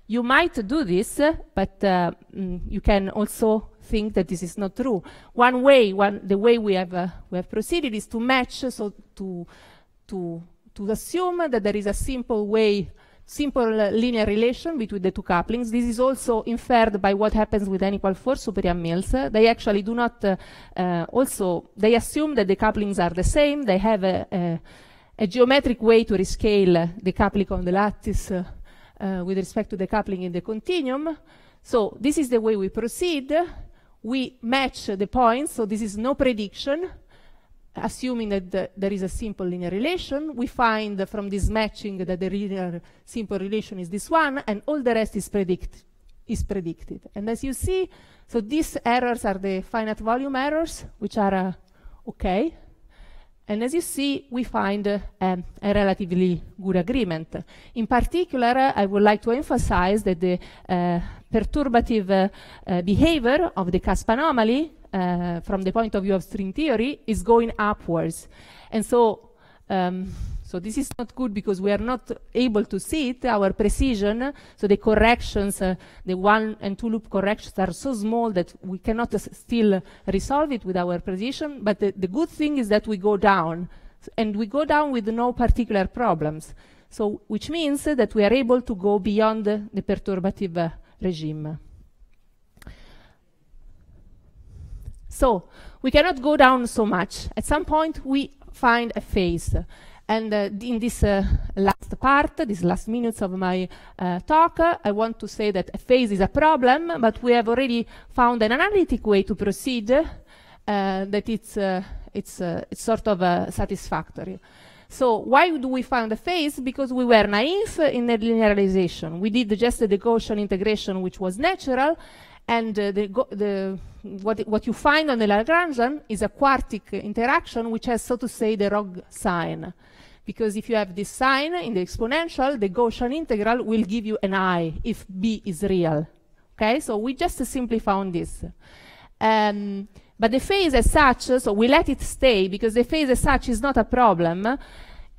Speaker 1: You might do this, but uh, mm, you can also think that this is not true. One way, one, the way we have, uh, we have proceeded is to match, so to, to, to assume that there is a simple way, simple uh, linear relation between the two couplings. This is also inferred by what happens with n equal 4 superior mills. they actually do not, uh, uh, also, they assume that the couplings are the same. They have a, a, a geometric way to rescale the coupling on the lattice uh, uh, with respect to the coupling in the continuum. So this is the way we proceed. We match the points, so this is no prediction, assuming that the, there is a simple linear relation. We find from this matching that the linear simple relation is this one, and all the rest is, predict is predicted. And as you see, so these errors are the finite volume errors, which are uh, okay, and as you see, we find uh, um, a relatively good agreement. In particular, uh, I would like to emphasize that the uh, perturbative uh, behavior of the Casp anomaly uh, from the point of view of string theory is going upwards. And so um, so this is not good because we are not able to see it, our precision, so the corrections, uh, the one and two loop corrections are so small that we cannot uh, still resolve it with our precision, but the, the good thing is that we go down, and we go down with no particular problems. So which means uh, that we are able to go beyond the perturbative regime. So we cannot go down so much. At some point, we find a phase. And uh, in this uh, last part, these last minutes of my uh, talk, I want to say that a phase is a problem, but we have already found an analytic way to proceed uh, that it's, uh, it's, uh, it's sort of satisfactory. So why do we find a phase? Because we were naive in the linearization. We did just the Gaussian integration, which was natural, and uh, the the, what, what, you find on the Lagrangian is a quartic interaction which has, so to say, the wrong sign because if you have this sign in the exponential, the Gaussian integral will give you an i if b is real. Okay, so we just uh, simply found this. Um, but the phase as such, so we let it stay because the phase as such is not a problem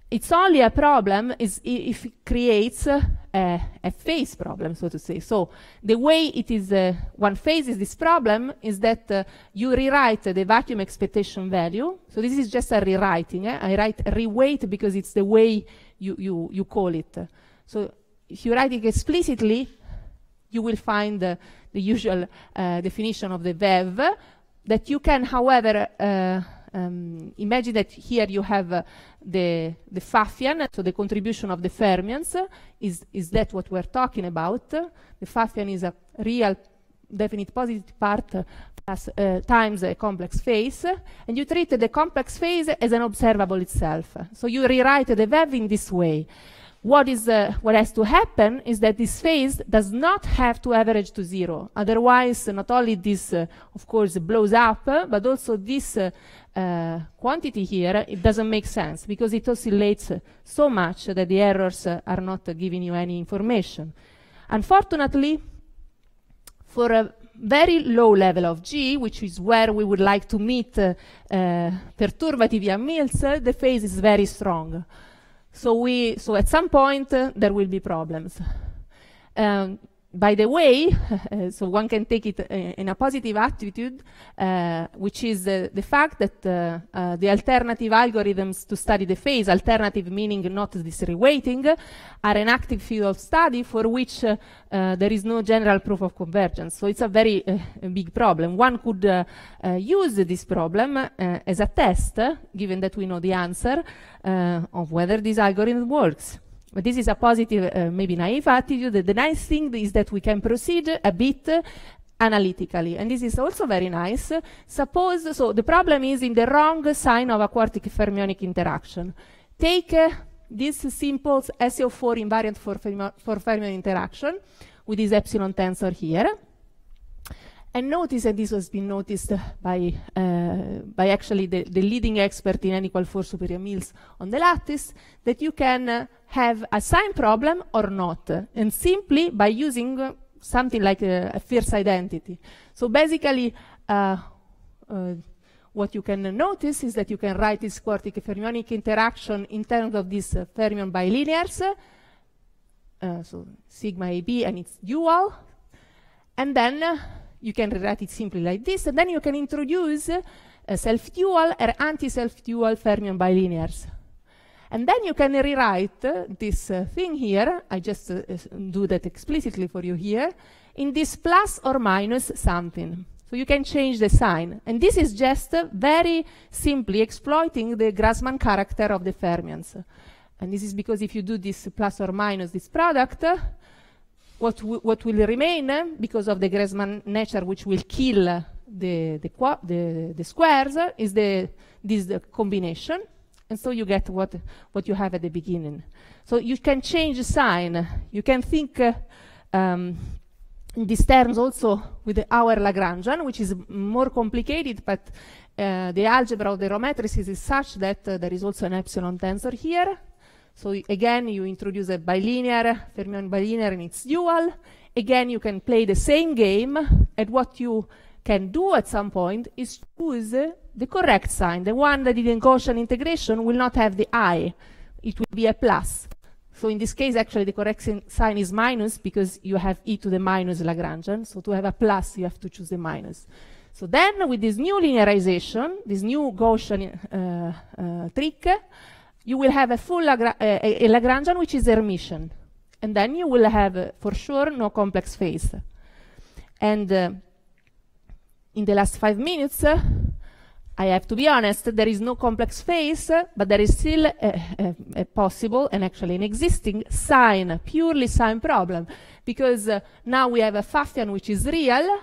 Speaker 1: it's only a problem is if it creates a phase problem, so to say. So the way it is uh, one phase is this problem is that uh, you rewrite the vacuum expectation value. So this is just a rewriting. Eh? I write reweight because it's the way you, you, you call it. So if you write it explicitly, you will find the usual uh, definition of the VEV that you can, however, uh, um, imagine that here you have uh, the, the Fafian, so the contribution of the fermions, is, is that what we're talking about? The Fafian is a real definite positive part plus, uh, times a complex phase, and you treat the complex phase as an observable itself. So you rewrite the web in this way. What, is, uh, what has to happen is that this phase does not have to average to zero. Otherwise, not only this, uh, of course, blows up, uh, but also this uh, uh, quantity here, it doesn't make sense because it oscillates so much that the errors are not giving you any information. Unfortunately, for a very low level of G, which is where we would like to meet uh, uh, perturbative Young-Mills, the phase is very strong. So we, so at some point uh, there will be problems. Um, by the way, so one can take it uh, in a positive attitude, uh, which is uh, the fact that the alternative algorithms to study the phase, alternative meaning not this are an active field of study for which there is no general proof of convergence. So it's a very a big problem. One could use this problem as a test, given that we know the answer, of whether this algorithm works. But this is a positive, uh, maybe naive attitude. The nice thing is that we can proceed a bit analytically. And this is also very nice. Suppose, so the problem is in the wrong sign of a quartic fermionic interaction. Take uh, this simple so 4 invariant for, for fermion interaction with this epsilon tensor here. And notice, and this has been noticed by, uh, by actually the, the, leading expert in n equal 4 superior meals on the lattice, that you can uh, have a sign problem or not, and simply by using uh, something like a, a, fierce identity. So basically, uh, uh, what you can notice is that you can write this quartic fermionic interaction in terms of these uh, fermion bilinears, so sigma AB, and its dual, and then you can rewrite it simply like this, and then you can introduce uh, self-dual or anti-self-dual fermion bilinears. And then you can rewrite uh, this uh, thing here, I just uh, do that explicitly for you here, in this plus or minus something. So you can change the sign. And this is just very simply exploiting the Grassmann character of the fermions. And this is because if you do this plus or minus this product, what, what will remain uh, because of the Grassmann nature which will kill uh, the, the, the, the, squares uh, is the, this combination. And so you get what, what you have at the beginning. So you can change the sign. You can think uh, um, in these terms also with our Lagrangian, which is more complicated, but uh, the algebra of the row matrices is such that uh, there is also an epsilon tensor here. So again, you introduce a bilinear, fermion bilinear and its dual. Again, you can play the same game, and what you can do at some point is choose the correct sign. The one that did in Gaussian integration will not have the i. It will be a plus. So in this case, actually, the correct sign is minus because you have e to the minus Lagrangian. So to have a plus, you have to choose the minus. So then with this new linearization, this new Gaussian uh, uh, trick, you will have a full Lagra uh, a Lagrangian, which is Hermitian. And then you will have, uh, for sure, no complex phase. And uh, in the last five minutes, uh, I have to be honest, there is no complex phase, but there is still a, a, a, possible and actually an existing sign, purely sign problem. Because uh, now we have a Fafian, which is real.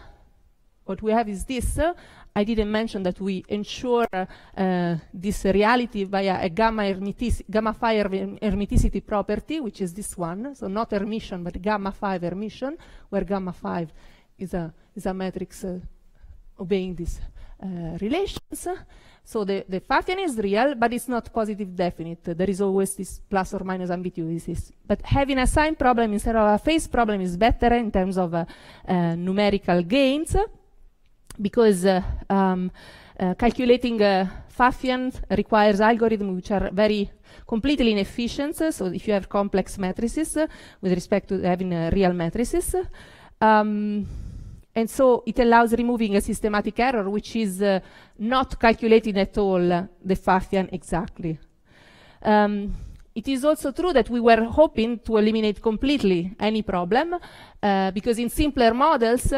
Speaker 1: What we have is this. Uh, I didn't mention that we ensure uh, this reality via a gamma, hermetic, gamma hermeticity property, which is this one. So not Hermitian, but gamma 5 Hermitian, where gamma 5 is a, is a matrix uh, obeying these uh, relations. So the, the is real, but it's not positive definite. There is always this plus or minus ambiguity. But having a sign problem instead of a phase problem is better in terms of uh, uh, numerical gains because uh, um, uh, calculating uh, Fafian requires algorithms which are very completely inefficient. So if you have complex matrices with respect to having real matrices, um, and so it allows removing a systematic error which is uh, not calculating at all uh, the Fafian exactly. Um, it is also true that we were hoping to eliminate completely any problem uh, because in simpler models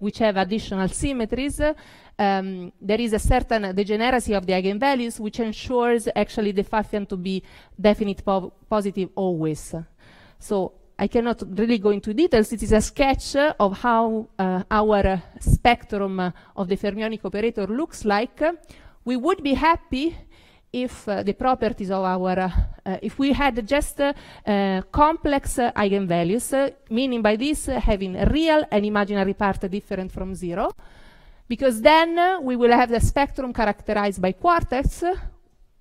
Speaker 1: which have additional symmetries. Um, there is a certain degeneracy of the eigenvalues, which ensures actually the Fafian to be definite po positive always. So I cannot really go into details. It is a sketch of how uh, our spectrum of the fermionic operator looks like. We would be happy if uh, the properties of our, uh, if we had just uh, complex eigenvalues, meaning by this uh, having a real and imaginary part different from zero, because then uh, we will have the spectrum characterized by quartets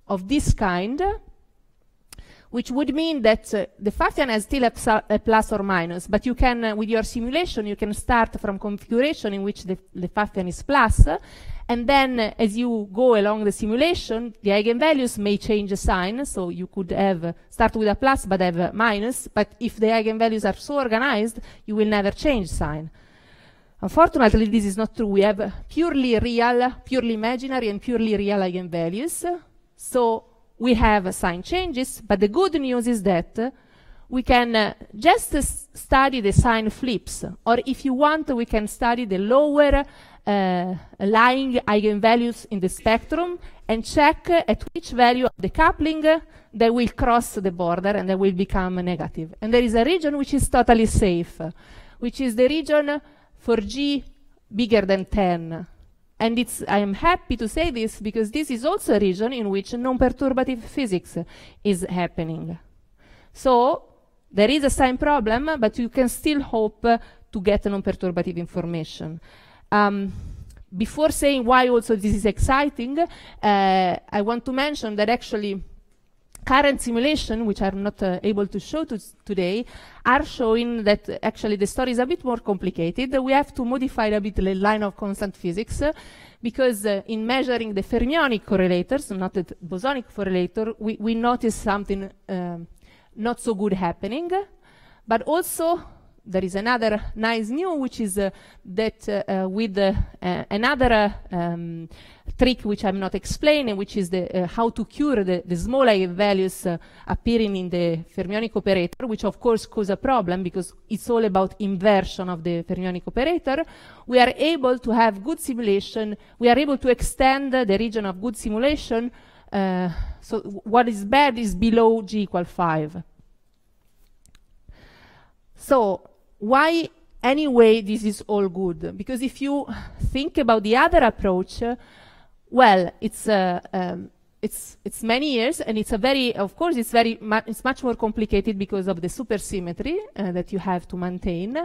Speaker 1: of this kind, which would mean that uh, the Fafian has still a, a, plus or minus, but you can, uh, with your simulation, you can start from configuration in which the, the Fafian is plus, uh, and then as you go along the simulation, the eigenvalues may change a sign. So you could have start with a plus, but have a minus. But if the eigenvalues are so organized, you will never change sign. Unfortunately, this is not true. We have purely real, purely imaginary, and purely real eigenvalues. So we have sign changes, but the good news is that we can uh, just study the sign flips, or if you want, we can study the lower uh, lying eigenvalues in the spectrum and check uh, at which value of the coupling uh, they will cross the border and they will become negative. And there is a region which is totally safe, which is the region for G bigger than 10. And I am happy to say this because this is also a region in which non-perturbative physics is happening. So there is a sign problem, but you can still hope to get non-perturbative information. Um, before saying why also this is exciting, uh, I want to mention that actually current simulation, which I'm not uh, able to show to today, are showing that actually the story is a bit more complicated. We have to modify a bit the line of constant physics uh, because uh, in measuring the fermionic correlators, not the bosonic correlator, we, we notice something um, not so good happening, but also there is another nice new, which is uh, that uh, uh with uh, uh, another um, trick which I'm not explaining, which is the, how to cure the, the small values appearing in the fermionic operator, which of course cause a problem because it's all about inversion of the fermionic operator. We are able to have good simulation. We are able to extend the region of good simulation. so what is bad is below g equal 5. So why anyway this is all good? Because if you think about the other approach, uh, well, it's uh, um, it's it's many years, and it's a very, of course, it's very, mu it's much more complicated because of the supersymmetry uh, that you have to maintain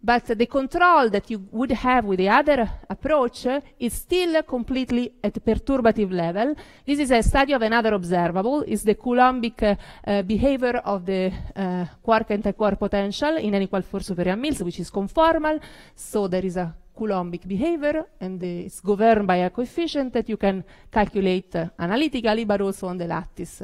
Speaker 1: but the control that you would have with the other approach is still completely at the perturbative level. This is a study of another observable, is the Coulombic uh, behavior of the uh, quark antiquark potential in any equal 4 super mills, which is conformal, so there is a Coulombic behavior and it's governed by a coefficient that you can calculate uh, analytically but also on the lattice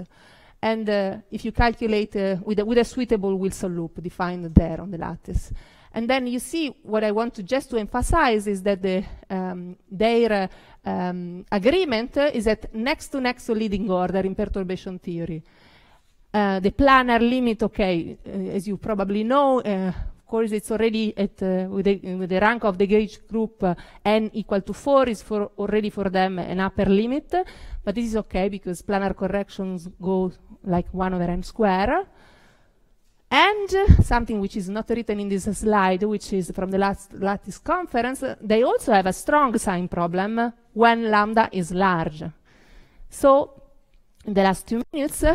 Speaker 1: and uh, if you calculate uh, with, a, with, a, suitable Wilson loop defined there on the lattice. And then you see what I want to just to emphasize is that the, um, their uh, um, agreement uh, is at next to next to leading order in perturbation theory. Uh, the planar limit, okay, uh, as you probably know, uh, of course, it's already at, uh, with the, with, the, rank of the gauge group n equal to 4 is for already for them an upper limit, but this is okay because planar corrections go like 1 over n squared. And uh, something which is not written in this slide, which is from the last lattice conference, uh, they also have a strong sign problem when lambda is large. So in the last two minutes, uh,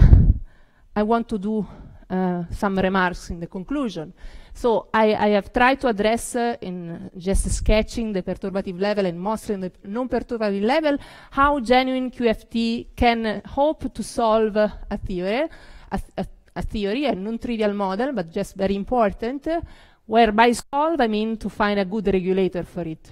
Speaker 1: I want to do uh, some remarks in the conclusion. So I, I have tried to address uh, in just sketching the perturbative level and mostly in the non-perturbative level how genuine QFT can hope to solve a theory, a, a a theory, a non-trivial model, but just very important, uh, where by solve I mean to find a good regulator for it.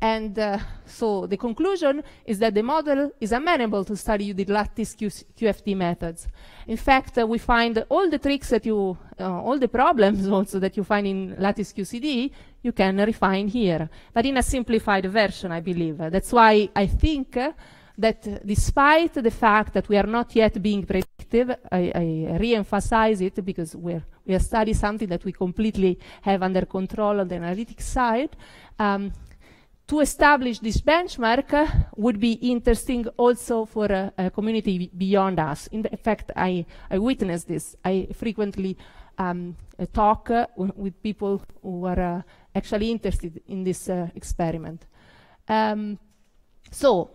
Speaker 1: And uh, so the conclusion is that the model is amenable to study the lattice Q QFT methods. In fact, uh, we find all the tricks that you, uh, all the problems also that you find in lattice QCD, you can refine here, but in a simplified version, I believe. that's why I think uh, that despite the fact that we are not yet being I, I re-emphasize it because we're, we are studying something that we completely have under control on the analytic side. Um, to establish this benchmark uh, would be interesting also for a, community beyond us. In, the, fact, I, I witness this. I frequently um, uh, talk uh, with people who are uh, actually interested in this uh, experiment. Um, so,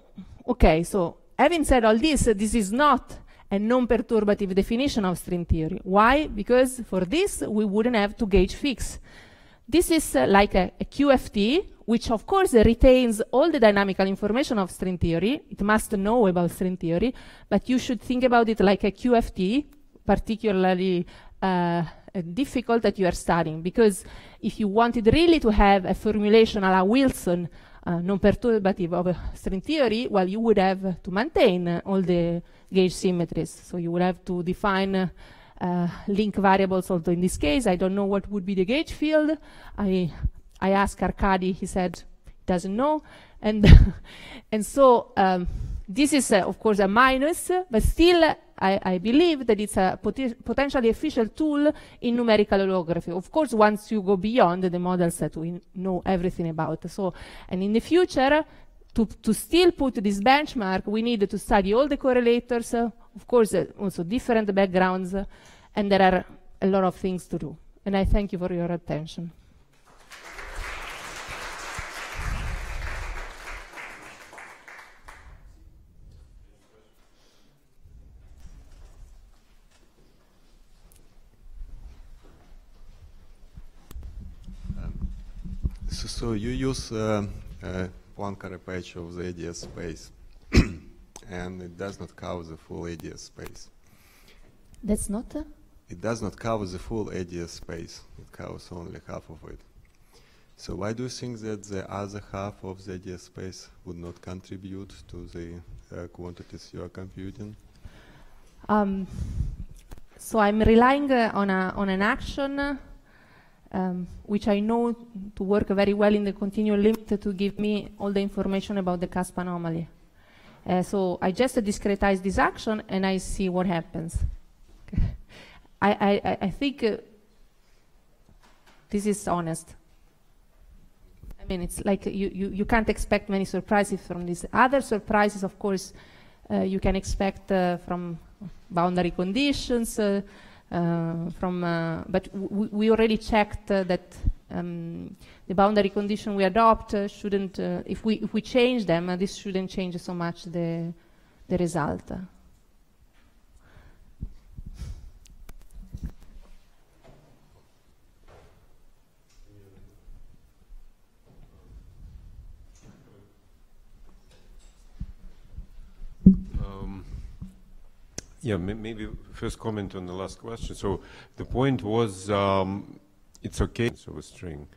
Speaker 1: okay, so having said all this, this is not a non-perturbative definition of string theory. Why? Because for this, we wouldn't have to gauge fix. This is uh, like a, a, QFT, which of course uh, retains all the dynamical information of string theory. It must know about string theory, but you should think about it like a QFT, particularly uh, difficult that you are studying, because if you wanted really to have a formulation a la Wilson, uh, non-perturbative of string theory, well, you would have to maintain all the gauge symmetries. So you would have to define uh, uh, link variables, although in this case, I don't know what would be the gauge field. I, I asked Arkady, he said, doesn't know. And, and so um, this is, uh, of course, a minus, but still I, I believe that it's a potentially efficient tool in numerical holography. Of course, once you go beyond the models that we know everything about. So, and in the future, to, to still put this benchmark, we need to study all the correlators, uh, of course, uh, also different backgrounds, uh, and there are a lot of things to do. And I thank you for your attention.
Speaker 2: Um, so, so you use um, uh, Poincare patch of the ADS space. and it does not cover the full ADS space. That's not a? It does not cover the full ADS space. It covers only half of it. So why do you think that the other half of the ADS space would not contribute to the uh, quantities you are computing?
Speaker 1: Um, so I'm relying uh, on, a, on an action um, which I know to work very well in the continuum limit to give me all the information about the CASP anomaly. Uh, so I just discretize this action and I see what happens. I, I, I, think uh, this is honest. I mean, it's like you, you, you, can't expect many surprises from this. Other surprises, of course, uh, you can expect uh, from boundary conditions, uh, uh, from, uh, but we already checked uh, that um, the boundary condition we adopt shouldn't, if, we, if we change them, this shouldn't change so much the, the result.
Speaker 2: Yeah, maybe first comment on the last question. So the point was um, it's okay. So a string,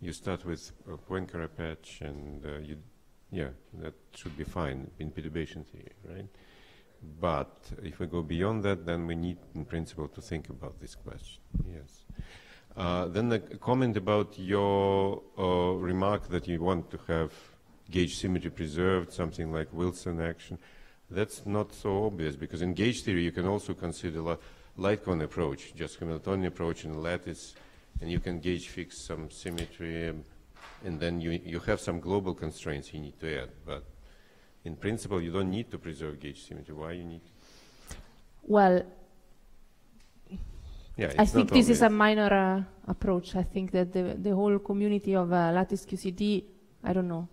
Speaker 2: you start with a Poincare patch and uh, you, yeah, that should be fine in perturbation theory, right? But if we go beyond that, then we need, in principle, to think about this question. Yes. Uh, then a comment about your uh, remark that you want to have gauge symmetry preserved, something like Wilson action. That's not so obvious because in gauge theory you can also consider a light cone approach, just Hamiltonian approach in a lattice, and you can gauge fix some symmetry, um, and then you, you have some global constraints you need to add. But in principle, you don't need to preserve gauge symmetry. Why you need? Well, yeah, I think this obvious. is a
Speaker 1: minor uh, approach. I think that the, the whole community of uh, lattice QCD, I don't know.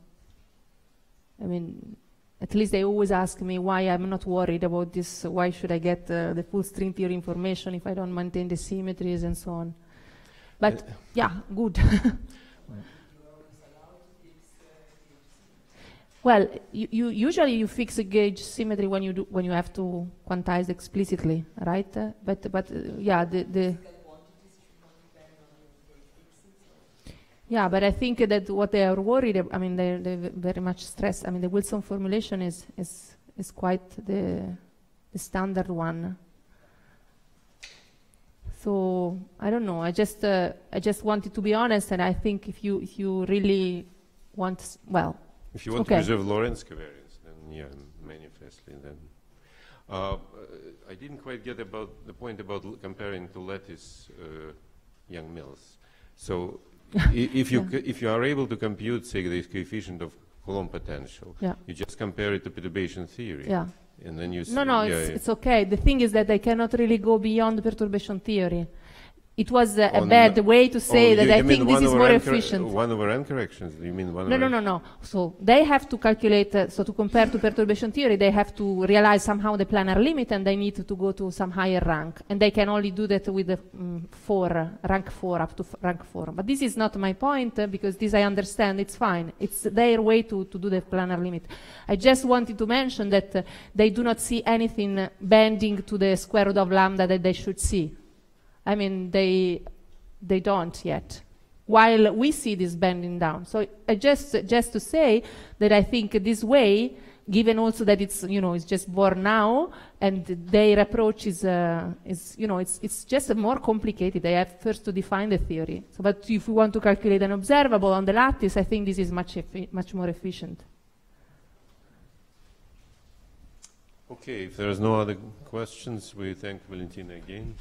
Speaker 1: I mean, at least they always ask me why I'm not worried about this, why should I get uh, the full string theory information if I don't maintain the symmetries and so on. But uh, yeah, good. well, you, you, usually you fix a gauge symmetry when you do, when you have to quantize explicitly, right? Uh, but but uh, yeah, the, the Yeah, but I think that what they are worried, I mean, they they very much stressed. I mean, the Wilson formulation is is is quite the, the standard one. So I don't know. I just uh, I just wanted to be honest, and I think if you if you really want, s- well, If you want Okay. to preserve Lorentz
Speaker 2: covariance, then yeah, manifestly then. uh, I didn't quite get about the point about l- comparing to lattice uh, Young Mills. So if you yeah. if you are able to compute say the coefficient of Coulomb potential, yeah. you just compare it to perturbation theory. Yeah. And then you no, no, it's, it's
Speaker 1: okay. The thing is that I cannot really go beyond perturbation theory it was a, a bad way to oh, say that I think this is more efficient.
Speaker 2: One over n corrections, you mean one No, no, no, no.
Speaker 1: So they have to calculate, uh, so to compare to perturbation theory, they have to realize somehow the planar limit and they need to go to some higher rank. And they can only do that with the um, four, rank four, up to rank four. But this is not my point uh, because this I understand, it's fine. It's their way to, to do the planar limit. I just wanted to mention that uh, they do not see anything bending to the square root of lambda that they should see. I mean, they, they don't yet while we see this bending down. So uh, just, just to say that I think this way, given also that it's, you know, it's just born now and their approach is, uh, is you know, it's, it's just more complicated. They have first to define the theory. So, but if we want to calculate an observable on the lattice, I think this is much, much more efficient.
Speaker 2: Okay, if there's no other questions, we thank Valentina again.